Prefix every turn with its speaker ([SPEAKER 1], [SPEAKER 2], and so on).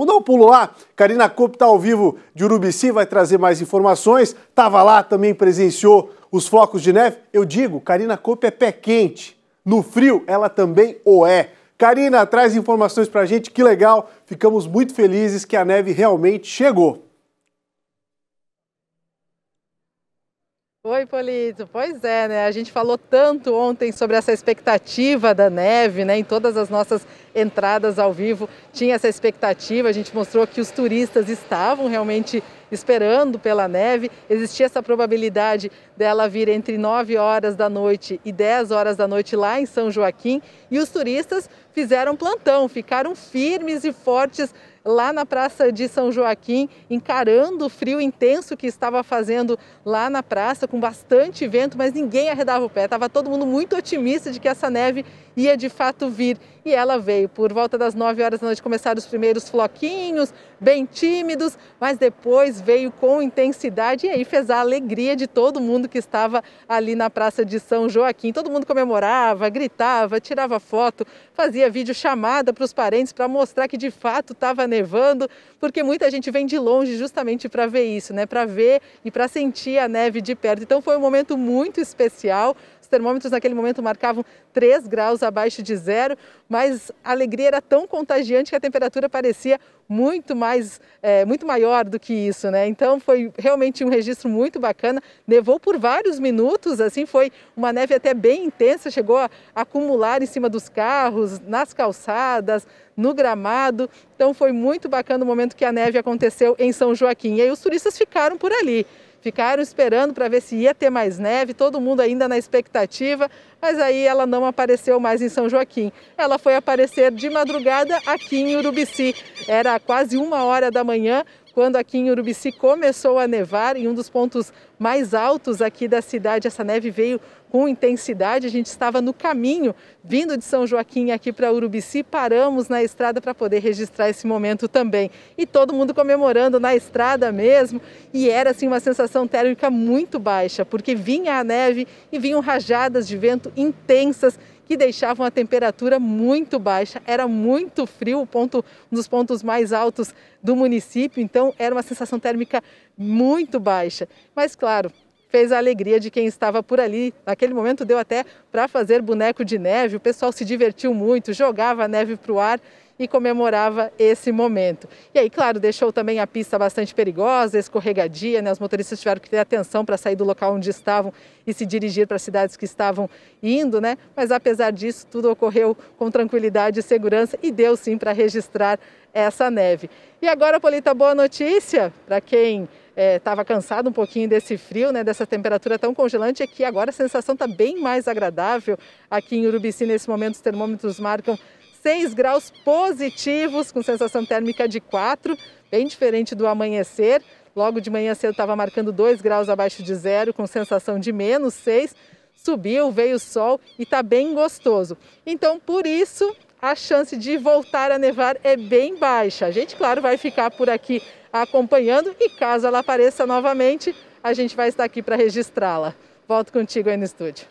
[SPEAKER 1] Vamos dar um pulo lá. Karina Coop está ao vivo de Urubici, vai trazer mais informações. Estava lá, também presenciou os flocos de neve. Eu digo, Karina Coop é pé quente. No frio, ela também o é. Karina, traz informações para a gente, que legal. Ficamos muito felizes que a neve realmente chegou.
[SPEAKER 2] Oi, Polito. Pois é, né? A gente falou tanto ontem sobre essa expectativa da neve, né? Em todas as nossas entradas ao vivo tinha essa expectativa. A gente mostrou que os turistas estavam realmente esperando pela neve. Existia essa probabilidade dela vir entre 9 horas da noite e 10 horas da noite lá em São Joaquim. E os turistas fizeram plantão, ficaram firmes e fortes lá na Praça de São Joaquim, encarando o frio intenso que estava fazendo lá na praça, com bastante vento, mas ninguém arredava o pé. Estava todo mundo muito otimista de que essa neve ia de fato vir. E ela veio. Por volta das 9 horas da noite começaram os primeiros floquinhos, bem tímidos, mas depois mas veio com intensidade e aí fez a alegria de todo mundo que estava ali na Praça de São Joaquim. Todo mundo comemorava, gritava, tirava foto, fazia vídeo chamada para os parentes para mostrar que de fato estava nevando, porque muita gente vem de longe justamente para ver isso, né? Para ver e para sentir a neve de perto. Então foi um momento muito especial. Os termômetros naquele momento marcavam 3 graus abaixo de zero, mas a alegria era tão contagiante que a temperatura parecia muito mais, é, muito maior do que isso, né? Então foi realmente um registro muito bacana. Nevou por vários minutos, assim foi uma neve até bem intensa, chegou a acumular em cima dos carros, nas calçadas, no gramado. Então foi muito bacana o momento que a neve aconteceu em São Joaquim. E aí os turistas ficaram por ali. Ficaram esperando para ver se ia ter mais neve, todo mundo ainda na expectativa, mas aí ela não apareceu mais em São Joaquim. Ela foi aparecer de madrugada aqui em Urubici. Era quase uma hora da manhã, quando aqui em Urubici começou a nevar, em um dos pontos mais altos aqui da cidade, essa neve veio com intensidade. A gente estava no caminho, vindo de São Joaquim aqui para Urubici, paramos na estrada para poder registrar esse momento também. E todo mundo comemorando na estrada mesmo. E era assim uma sensação térmica muito baixa, porque vinha a neve e vinham rajadas de vento intensas que deixavam a temperatura muito baixa. Era muito frio, ponto, um dos pontos mais altos do município, então era uma sensação térmica muito baixa. Mas claro, fez a alegria de quem estava por ali. Naquele momento deu até para fazer boneco de neve, o pessoal se divertiu muito, jogava a neve para o ar e comemorava esse momento. E aí, claro, deixou também a pista bastante perigosa, escorregadia, né? Os motoristas tiveram que ter atenção para sair do local onde estavam e se dirigir para as cidades que estavam indo, né? Mas apesar disso, tudo ocorreu com tranquilidade e segurança e deu sim para registrar essa neve. E agora, Polita, boa notícia para quem estava eh, é, cansado um pouquinho desse frio, né, dessa temperatura tão congelante, é que agora a sensação está bem mais agradável. Aqui em Urubici, nesse momento, os termômetros marcam 16 graus positivos, com sensação térmica de 4, bem diferente do amanhecer. Logo de manhã cedo estava marcando 2 graus abaixo de zero, com sensação de menos 6. Subiu, veio o sol e está bem gostoso. Então, por isso, a chance de voltar a nevar é bem baixa. A gente, claro, vai ficar por aqui acompanhando e caso ela apareça novamente, a gente vai estar aqui para registrá-la. Volto contigo aí no estúdio.